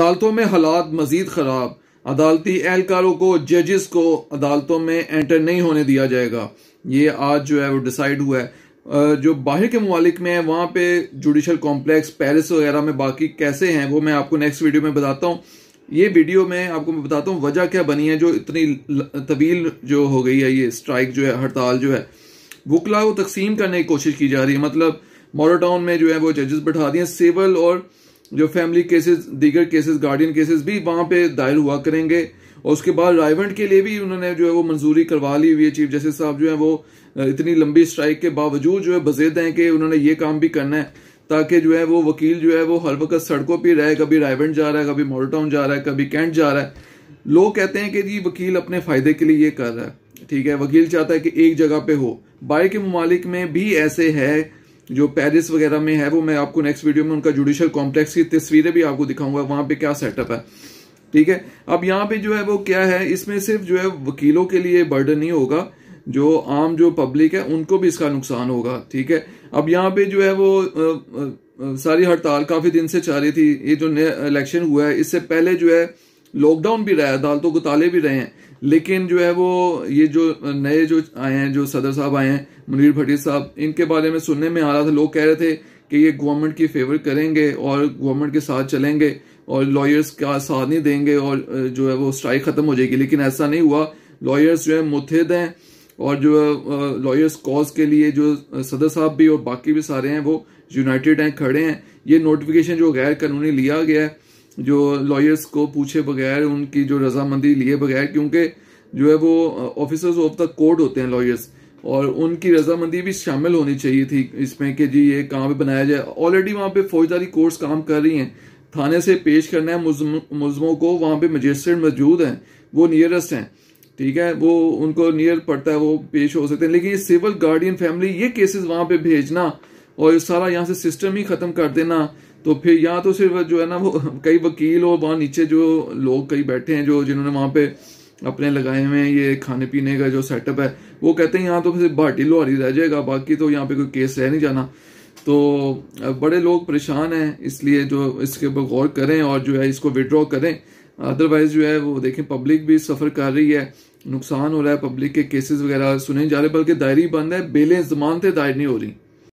अदालतों में हालात मजीद खराब अदालती एहलकारों को जजेस को अदालतों में एंटर नहीं होने दिया जाएगा ये आज जो है वो डिसाइड हुआ है जो बाहर के ममालिक में है वहाँ पे जुडिशल कॉम्प्लेक्स पेरिस वगैरह में बाकी कैसे हैं वो मैं आपको नेक्स्ट वीडियो में बताता हूँ ये वीडियो में आपको मैं बताता हूँ वजह क्या बनी है जो इतनी तवील जो हो गई है ये स्ट्राइक जो है हड़ताल जो है वकला को तकसीम करने की कोशिश की जा रही है मतलब मॉडल टाउन में जो है वो जजेस बैठा दिए सिविल और जो फैमिली केसेस दीगर केसेस गार्डियन केसेस भी वहां पे दायर हुआ करेंगे और उसके बाद राइवेंट के लिए भी उन्होंने जो है वो मंजूरी करवा ली हुई है चीफ जस्टिस साहब जो है वो इतनी लंबी स्ट्राइक के बावजूद जो है बजेद हैं कि उन्होंने ये काम भी करना है ताकि जो है वो वकील जो है वो हर वक्त सड़कों पर रहे कभी रायवेंट जा रहा है कभी मॉडल टाउन जा रहा है कभी कैंट जा रहा है लोग कहते हैं कि जी वकील अपने फ़ायदे के लिए ये कर रहा है ठीक है वकील चाहता है कि एक जगह पे हो बाहर के ममालिक में भी ऐसे है जो पेरिस वगैरह में है वो मैं आपको नेक्स्ट वीडियो में उनका जुडिशियल कॉम्प्लेक्स की तस्वीरें भी आपको दिखाऊंगा वहां पे क्या सेटअप है ठीक है अब यहाँ पे जो है वो क्या है इसमें सिर्फ जो है वकीलों के लिए बर्डन नहीं होगा जो आम जो पब्लिक है उनको भी इसका नुकसान होगा ठीक है अब यहाँ पे जो है वो आ, आ, सारी हड़ताल काफी दिन से चल रही थी ये जो इलेक्शन हुआ है इससे पहले जो है लॉकडाउन भी रहा है अदालतों को ताले भी रहे हैं लेकिन जो है वो ये जो नए जो आए हैं जो सदर साहब आए हैं मुनीर भट्टी साहब इनके बारे में सुनने में आ रहा था लोग कह रहे थे कि ये गवर्नमेंट की फेवर करेंगे और गवर्नमेंट के साथ चलेंगे और लॉयर्स का साथ नहीं देंगे और जो है वो स्ट्राइक खत्म हो जाएगी लेकिन ऐसा नहीं हुआ लॉयर्स जो है मुतहद हैं और जो लॉयर्स कॉज के लिए जो सदर साहब भी और बाकी भी सारे हैं वो यूनाइटेड हैं खड़े हैं ये नोटिफिकेशन जो गैर कानूनी लिया गया है जो लॉयर्स को पूछे बगैर उनकी जो रजामंदी लिए बगैर क्योंकि जो है वो ऑफिसर्स ऑफ द कोर्ट होते हैं लॉयर्स और उनकी रजामंदी भी शामिल होनी चाहिए थी इसमें कि जी ये कहाँ पे बनाया जाए ऑलरेडी वहाँ पे फौजदारी कोर्ट्स काम कर रही हैं थाने से पेश करना है मुजमों को वहाँ पे मजिस्ट्रेट मौजूद हैं वो नियरेस्ट हैं ठीक है वो उनको नियर पड़ता है वो पेश हो सकते हैं लेकिन ये सिविल गार्डियन फैमिली ये केसेस वहाँ पे भेजना और सारा यहाँ से सिस्टम ही ख़त्म कर देना तो फिर या तो सिर्फ जो है ना वो कई वकील और वहाँ नीचे जो लोग कई बैठे हैं जो जिन्होंने वहाँ पे अपने लगाए हुए हैं ये खाने पीने का जो सेटअप है वो कहते हैं यहाँ तो सिर्फ भाटी लोहारी रह जाएगा बाकी तो यहाँ पे कोई केस रह नहीं जाना तो बड़े लोग परेशान हैं इसलिए जो इसके ऊपर गौर करें और जो है इसको विड्रॉ करें अदरवाइज जो है वो देखें पब्लिक भी सफ़र कर रही है नुकसान हो रहा है पब्लिक के केसेस वगैरह सुने जा रहे बल्कि दायरी बंद है बेलें जमानतें दायर नहीं हो रही